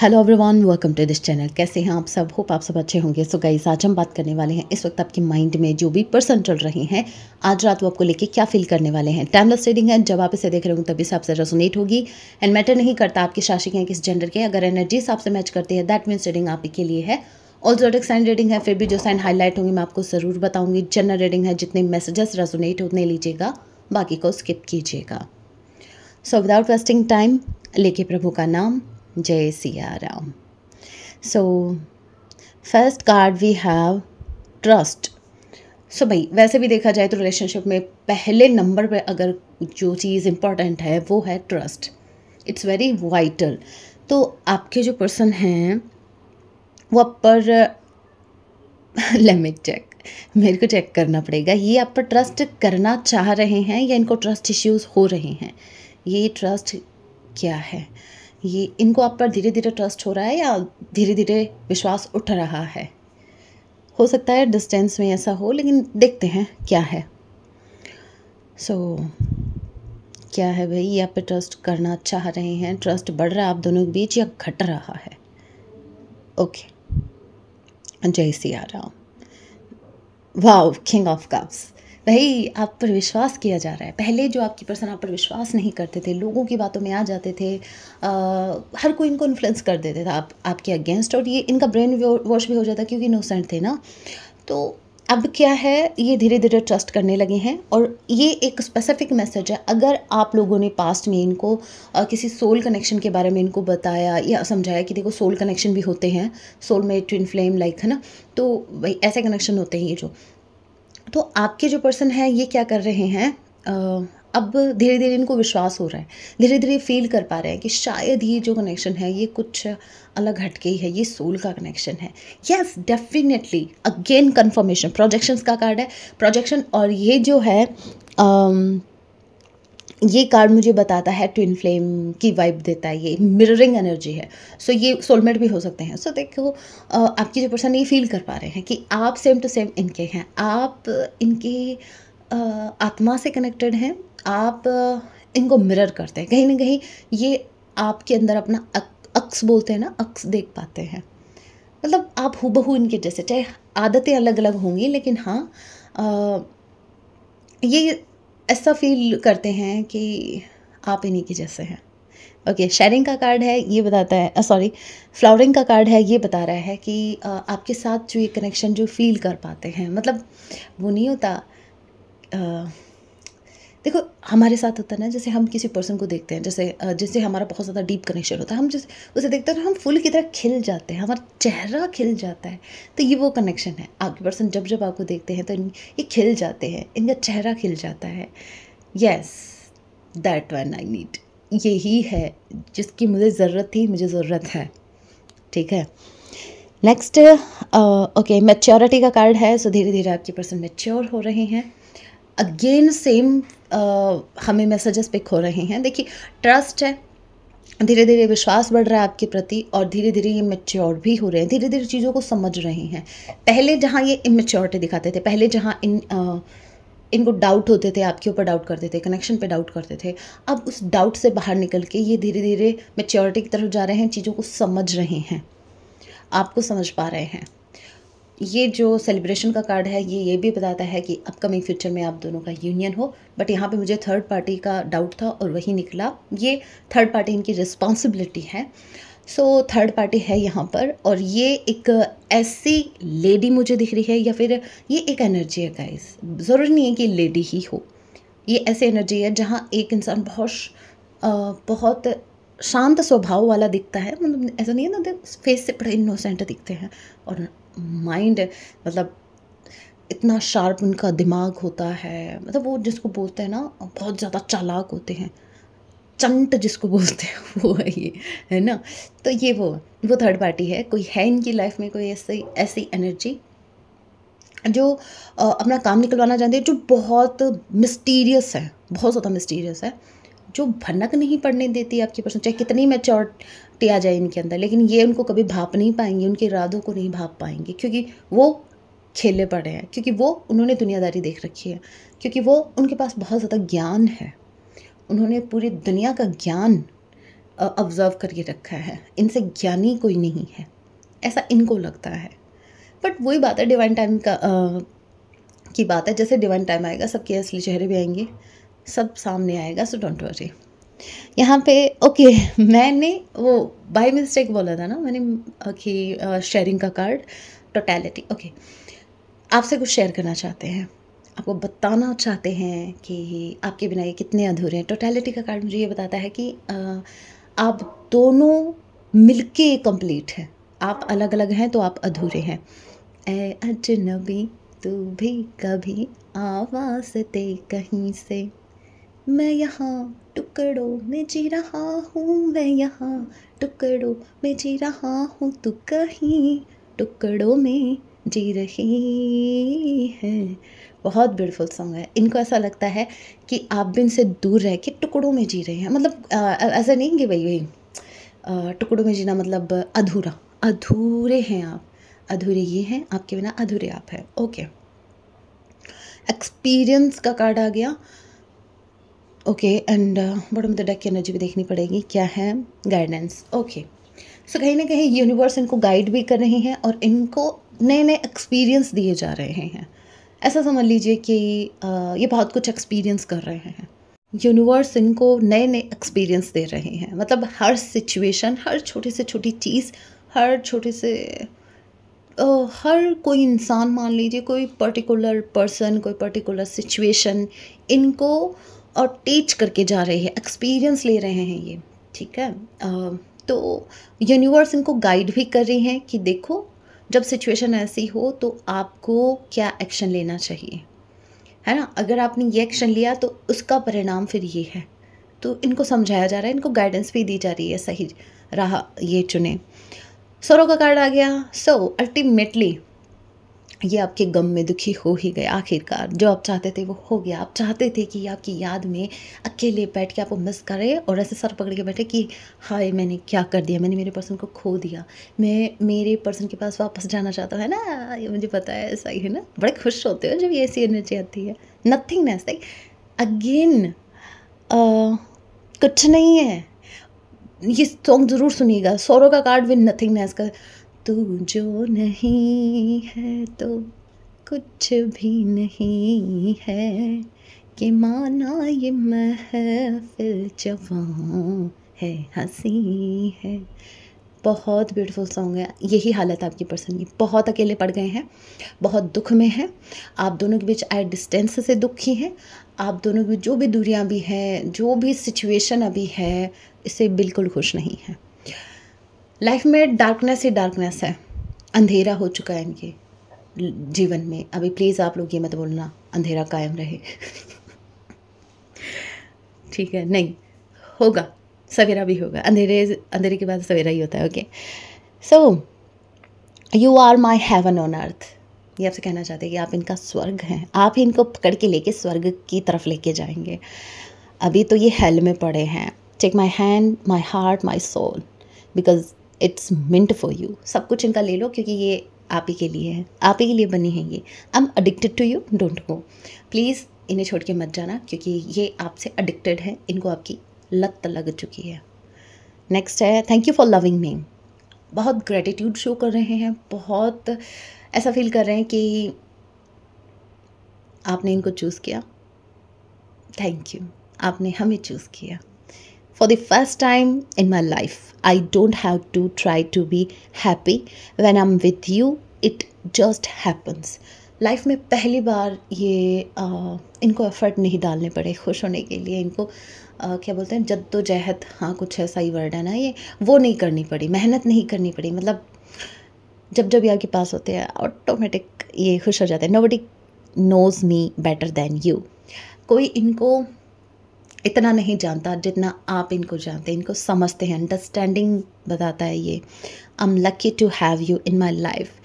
Hello everyone welcome to this channel कैसे हैं आप सब होप आप सब अच्छे होंगे सो गाइस आज हम बात करने वाले हैं इस वक्त आपके माइंड में जो भी पर्सन चल रहे हैं आज रात वो आपको लेके क्या फील करने वाले हैं टाइमलेस रीडिंग है जब आप इसे देख रहे होंगे तभी से आपसे रेसोनेट होगी एंड मैटर नहीं करता आपकी शासिक हैं किस जेंडर के अगर एनर्जी आपसे मैच करती है दैट मीन्स रीडिंग आप के लिए है ऑल एक साइन रीडिंग है फिर भी जो साइन हाईलाइट होंगे मैं आपको ज़रूर बताऊंगी जनरल रीडिंग है जितने मैसेजेस रेसोनेट उतने लीजिएगा बाकी को स्किप कीजिएगा सो विदाउट वेस्टिंग टाइम लेके प्रभु का नाम जय Siya Ram so first card we have trust so भाई वैसे भी देखा जाए तो रिलेशनशिप में पहले नंबर पे अगर जो चीज़ इम्पॉर्टेंट है वो है ट्रस्ट इट्स वेरी वाइटल तो आपके जो पर्सन हैं वो आप पर लिमिट चेक मेरे को चेक करना पड़ेगा ये आप पर ट्रस्ट करना चाह रहे हैं या इनको ट्रस्ट इश्यूज हो रहे हैं ये ट्रस्ट क्या है ये इनको आप पर धीरे धीरे ट्रस्ट हो रहा है या धीरे धीरे विश्वास उठ रहा है हो सकता है डिस्टेंस में ऐसा हो लेकिन देखते हैं क्या है सो so, क्या है भाई ये आप पे ट्रस्ट करना चाह रहे हैं ट्रस्ट बढ़ रहा है आप दोनों के बीच या घट रहा है ओके जय सिया राम वाह किंग ऑफ कप्स भाई आप पर विश्वास किया जा रहा है पहले जो आपकी पर्सन आप पर विश्वास नहीं करते थे लोगों की बातों में आ जाते थे आ, हर कोई इनको इन्फ्लुएंस कर देते थे आप आपके अगेंस्ट और ये इनका ब्रेन वॉश भी हो जाता क्योंकि इनोसेंट थे ना तो अब क्या है ये धीरे धीरे ट्रस्ट करने लगे हैं और ये एक स्पेसिफिक मैसेज है अगर आप लोगों ने पास्ट में इनको आ, किसी सोल कनेक्शन के बारे में इनको बताया या समझाया कि देखो सोल कनेक्शन भी होते हैं सोल में ट्विन फ्लेम लाइक है ना तो भाई ऐसे कनेक्शन होते हैं ये जो तो आपके जो पर्सन हैं ये क्या कर रहे हैं अब धीरे धीरे इनको विश्वास हो रहा है धीरे धीरे फील कर पा रहे हैं कि शायद ये जो कनेक्शन है ये कुछ अलग हटके ही है ये सोल का कनेक्शन है yes definitely again confirmation projections का कार्ड है प्रोजेक्शन और ये जो है आ, ये कार्ड मुझे बताता है ट्विन फ्लेम की वाइब देता है ये मिररिंग एनर्जी है सो so, ये सोलमेट भी हो सकते हैं सो so, देखो आपकी जो पर्सन ये फील कर पा रहे हैं कि आप सेम टू सेम इनके हैं आप इनके आत्मा से कनेक्टेड हैं आप इनको मिरर करते हैं कहीं ना कहीं ये आपके अंदर अपना अक्स बोलते हैं ना अक्स देख पाते हैं मतलब आप हूबहू इनके जैसे चाहे आदतें अलग अलग होंगी लेकिन हाँ आ, ये ऐसा फील करते हैं कि आप इन्हीं के जैसे हैं ओके okay, शेयरिंग का कार्ड है ये बताता है सॉरी uh, फ्लावरिंग का कार्ड है ये बता रहा है कि आ, uh, आपके साथ जो ये कनेक्शन जो फील कर पाते हैं मतलब वो नहीं होता आ, uh, देखो हमारे साथ होता है ना जैसे हम किसी पर्सन को देखते हैं जैसे जैसे हमारा बहुत ज़्यादा डीप कनेक्शन होता है हम जैसे उसे देखते हैं हम फुल की तरह खिल जाते हैं हमारा चेहरा खिल जाता है तो ये वो कनेक्शन है आपके पर्सन जब जब आपको देखते हैं तो ये खिल जाते हैं इनका चेहरा खिल जाता है yes that one I need यही है जिसकी मुझे ज़रूरत थी मुझे ज़रूरत है ठीक है नेक्स्ट ओके मेच्योरिटी का कार्ड है सो धीरे धीरे आपके पर्सन मेच्योर हो रहे हैं अगेन सेम हमें मैसेजेस पिक हो रहे हैं देखिए ट्रस्ट है धीरे धीरे विश्वास बढ़ रहा है आपके प्रति और धीरे धीरे ये मेच्योर भी हो रहे हैं धीरे धीरे चीज़ों को समझ रहे हैं पहले जहाँ ये इमेच्योरिटी दिखाते थे पहले जहाँ इन आ, इनको डाउट होते थे आपके ऊपर डाउट करते थे कनेक्शन पे डाउट करते थे अब उस डाउट से बाहर निकल के ये धीरे धीरे मेच्योरिटी की तरफ जा रहे हैं चीज़ों को समझ रहे हैं आपको समझ पा रहे हैं ये जो सेलिब्रेशन का कार्ड है ये ये भी बताता है कि अपकमिंग फ्यूचर में आप दोनों का यूनियन हो बट यहाँ पे मुझे थर्ड पार्टी का डाउट था और वही निकला ये थर्ड पार्टी इनकी रिस्पॉन्सिबिलिटी है सो थर्ड पार्टी है यहाँ पर और ये एक ऐसी लेडी मुझे दिख रही है या फिर ये एक एनर्जी है गाइस ज़रूरी नहीं है कि लेडी ही हो ये ऐसी एनर्जी है जहाँ एक इंसान बहुत आ, बहुत शांत स्वभाव वाला दिखता है मतलब ऐसा नहीं है ना फेस से बड़े इनोसेंट दिखते हैं और माइंड मतलब इतना शार्प उनका दिमाग होता है मतलब वो जिसको बोलते हैं ना बहुत ज़्यादा चालाक होते हैं चंट जिसको बोलते हैं वो है ये है ना तो ये वो वो थर्ड पार्टी है कोई है इनकी लाइफ में कोई ऐसी ऐसी एनर्जी जो आ, अपना काम निकलवाना चाहते हैं जो बहुत मिस्टीरियस है बहुत ज़्यादा मिस्टीरियस है जो भनक नहीं पड़ने देती आपकी पर्सन चाहे कितनी मैच्योर शक्ति आ जाए इनके अंदर लेकिन ये उनको कभी भाप नहीं पाएंगे उनके इरादों को नहीं भाप पाएंगे क्योंकि वो खेले पड़े हैं क्योंकि वो उन्होंने दुनियादारी देख रखी है क्योंकि वो उनके पास बहुत ज़्यादा ज्ञान है उन्होंने पूरी दुनिया का ज्ञान ऑब्ज़र्व करके रखा है इनसे ज्ञानी कोई नहीं है ऐसा इनको लगता है बट वही बात है डिवाइन टाइम का आ, की बात है जैसे डिवाइन टाइम आएगा सबके असली चेहरे भी आएंगे सब सामने आएगा सो डोंट वरी यहाँ पे ओके मैंने वो बाय मिस्टेक बोला था ना मैंने कि शेयरिंग uh, का कार्ड टोटैलिटी ओके आपसे कुछ शेयर करना चाहते हैं आपको बताना चाहते हैं कि आपके बिना ये कितने अधूरे हैं टोटैलिटी का कार्ड मुझे ये बताता है कि uh, आप दोनों मिलके कंप्लीट हैं आप अलग अलग हैं तो आप अधूरे हैं ए अजनबी तू भी कभी आवाज़ दे कहीं से मैं यहाँ टुकड़ों में जी रहा हूँ मैं यहाँ टुकड़ों में जी रहा हूँ तू कहीं टुकड़ों में जी रही है बहुत ब्यूटीफुल सॉन्ग है इनको ऐसा लगता है कि आप भी इनसे दूर रह के टुकड़ों में जी रहे हैं मतलब ऐसा नहीं कि भाई भाई टुकड़ों में जीना मतलब अधूरा अधूरे हैं आप अधूरे ये हैं आपके बिना अधूरे आप हैं ओके एक्सपीरियंस का कार्ड आ गया ओके एंड बड़ो मतलब डक की एनर्जी भी देखनी पड़ेगी क्या है गाइडेंस ओके सो कहीं ना कहीं यूनिवर्स इनको गाइड भी कर रही हैं और इनको नए नए एक्सपीरियंस दिए जा रहे हैं ऐसा समझ लीजिए कि ये बहुत कुछ एक्सपीरियंस कर रहे हैं यूनिवर्स इनको नए नए एक्सपीरियंस दे रहे हैं मतलब हर सिचुएशन हर छोटी से छोटी चीज़ हर छोटे से Uh, हर कोई इंसान मान लीजिए कोई पर्टिकुलर पर्सन कोई पर्टिकुलर सिचुएशन इनको और टीच करके जा रहे हैं एक्सपीरियंस ले रहे हैं ये ठीक है आ, तो यूनिवर्स इनको गाइड भी कर रही हैं कि देखो जब सिचुएशन ऐसी हो तो आपको क्या एक्शन लेना चाहिए है ना अगर आपने ये एक्शन लिया तो उसका परिणाम फिर ये है तो इनको समझाया जा रहा है इनको गाइडेंस भी दी जा रही है सही राह ये चुने सरों का कार्ड आ गया सो अल्टीमेटली ये आपके गम में दुखी हो ही गए आखिरकार जो आप चाहते थे वो हो गया आप चाहते थे कि आपकी याद में अकेले बैठ के आपको मिस करे और ऐसे सर पकड़ के बैठे कि हाय मैंने क्या कर दिया मैंने मेरे पर्सन को खो दिया मैं मेरे पर्सन के पास वापस जाना चाहता हूँ है ना ये मुझे पता है ऐसा ही है ना बड़े खुश होते हो जब ये ऐसी एनर्जी आती है नेस लाइक अगेन कुछ नहीं है ये सॉन्ग ज़रूर सुनिएगा सोरो का कार्ड नथिंग नेस का तू तो जो नहीं है तो कुछ भी नहीं है कि माना ये महफिल जवान है हसी है बहुत ब्यूटीफुल सॉन्ग है यही हालत आपकी पर्सन की बहुत अकेले पड़ गए हैं बहुत दुख में हैं आप दोनों के बीच आए डिस्टेंस से दुखी हैं आप दोनों के बीच जो भी दूरियां भी हैं जो भी सिचुएशन अभी है इसे बिल्कुल खुश नहीं है लाइफ में डार्कनेस ही डार्कनेस है अंधेरा हो चुका है इनके जीवन में अभी प्लीज़ आप लोग ये मत बोलना अंधेरा कायम रहे ठीक है नहीं होगा सवेरा भी होगा अंधेरे अंधेरे के बाद सवेरा ही होता है okay so you are my heaven on earth ये आपसे कहना चाहते हैं कि आप इनका स्वर्ग हैं आप ही इनको पकड़ के लेके स्वर्ग की तरफ लेके जाएंगे अभी तो ये हेल में पड़े हैं take my hand my heart my soul because it's meant for you सब कुछ इनका ले लो क्योंकि ये आप ही के लिए है आप ही के लिए बनी है ये I am addicted to you don't go please इन्हें छोड़ के मत जाना क्योंकि ये आपसे अडिक्टेड है इनको आपकी लत लग चुकी है नेक्स्ट है thank you for loving me बहुत ग्रेटिट्यूड शो कर रहे हैं बहुत ऐसा फील कर रहे हैं कि आपने इनको चूज़ किया थैंक यू आपने हमें चूज़ किया For the first time in my life, I don't have to try to be happy. When I'm with you, it just happens. Life में पहली बार ये आ, इनको एफर्ट नहीं डालने पड़े खुश होने के लिए इनको आ, क्या बोलते हैं जद्दोजहद हाँ कुछ ऐसा ही वर्ड है ना ये वो नहीं करनी पड़ी मेहनत नहीं करनी पड़ी मतलब जब जब ये आपके पास होते हैं ऑटोमेटिक ये खुश हो जाते हैं nobody knows me better than you कोई इनको इतना नहीं जानता जितना आप इनको जानते हैं इनको समझते हैं अंडरस्टैंडिंग बताता है ये I am lucky to have you in my life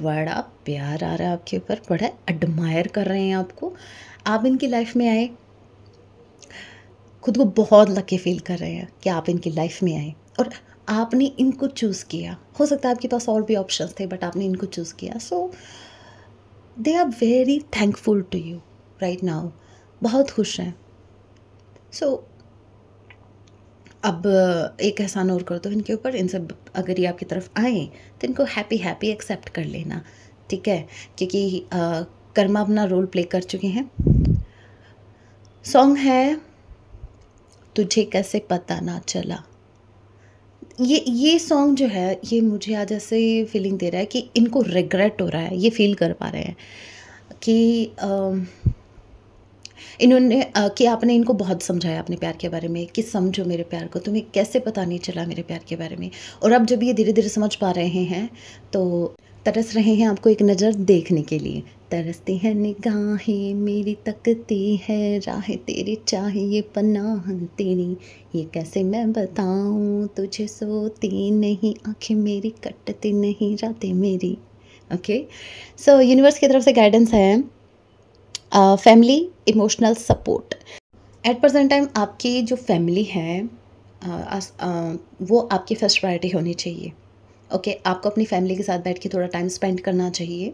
बड़ा प्यार आ रहा है आपके ऊपर बड़ा एडमायर कर रहे हैं आपको आप इनकी लाइफ में आए खुद को बहुत लकी फील कर रहे हैं कि आप इनकी लाइफ में आए और आपने इनको चूज़ किया हो सकता है आपके पास और भी ऑप्शंस थे बट आपने इनको चूज़ किया so they are very thankful to you right now बहुत खुश हैं सो so, अब एक एहसान और कर दो तो इनके ऊपर इन सब अगर ये आपकी तरफ आए तो इनको हैप्पी हैप्पी एक्सेप्ट कर लेना ठीक है क्योंकि कर्मा अपना रोल प्ले कर चुके हैं सॉन्ग है तुझे कैसे पता ना चला ये ये सॉन्ग जो है ये मुझे आज ऐसे फीलिंग दे रहा है कि इनको रिग्रेट हो रहा है ये फील कर पा रहे हैं कि आ, इन्होंने कि आपने इनको बहुत समझाया अपने प्यार के बारे में कि समझो मेरे प्यार को तुम्हें कैसे पता नहीं चला मेरे प्यार के बारे में और अब जब ये धीरे धीरे समझ पा रहे हैं तो तरस रहे हैं आपको एक नज़र देखने के लिए तरसती है निगाहें मेरी तकती है राह तेरी चाहिए पनाह तेरी ये कैसे मैं बताऊँ तुझे सोती नहीं आंखें मेरी कटती नहीं रातें मेरी ओके सो यूनिवर्स की तरफ से गाइडेंस है family emotional support at present time आपकी जो फैमिली है आ, आ, वो आपकी फर्स्ट प्रायोरिटी होनी चाहिए ओके okay, आपको अपनी फैमिली के साथ बैठ के थोड़ा टाइम स्पेंड करना चाहिए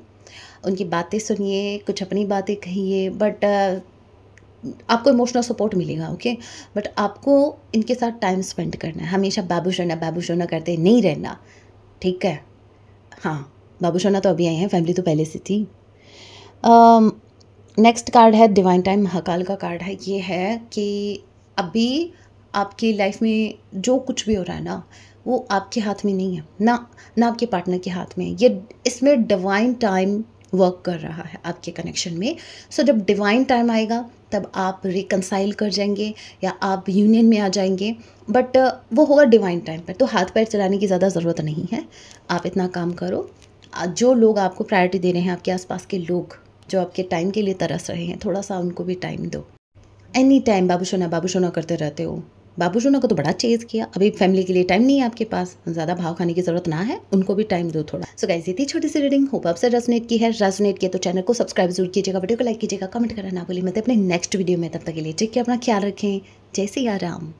उनकी बातें सुनिए कुछ अपनी बातें कहिए बट आपको इमोशनल सपोर्ट मिलेगा ओके okay? बट आपको इनके साथ टाइम स्पेंड करना है हमेशा बाबू शोना बाबू शोना करते नहीं रहना ठीक है हाँ बाबू शोना तो अभी आए हैं फैमिली तो पहले से थी um, नेक्स्ट कार्ड है डिवाइन टाइम महाकाल का कार्ड है ये है कि अभी आपकी लाइफ में जो कुछ भी हो रहा है ना वो आपके हाथ में नहीं है ना ना आपके पार्टनर के हाथ में ये इसमें डिवाइन टाइम वर्क कर रहा है आपके कनेक्शन में सो so, जब डिवाइन टाइम आएगा तब आप रिकनसाइल कर जाएंगे या आप यूनियन में आ जाएंगे बट वो होगा डिवाइन टाइम पर तो हाथ पैर चलाने की ज़्यादा ज़रूरत नहीं है आप इतना काम करो जो लोग आपको प्रायोरिटी दे रहे हैं आपके आसपास के लोग जो आपके टाइम के लिए तरस रहे हैं थोड़ा सा उनको भी टाइम दो एनी टाइम बाबू सोना बाबू सोना करते रहते हो बाबू सोना को तो बड़ा चेज किया अभी फैमिली के लिए टाइम नहीं है आपके पास ज़्यादा भाव खाने की जरूरत ना है उनको भी टाइम दो थोड़ा सो गाइज ये थी छोटी सी रीडिंग होप आपसे रेजोनेट की है रेजोनेट किया तो चैनल को सब्सक्राइब जरूर कीजिएगा वीडियो को लाइक कीजिएगा कमेंट करना ना भूलिए मैं तो अपने नेक्स्ट वीडियो में तब तक के लिए ठीक है अपना ख्याल रखें जय सिया राम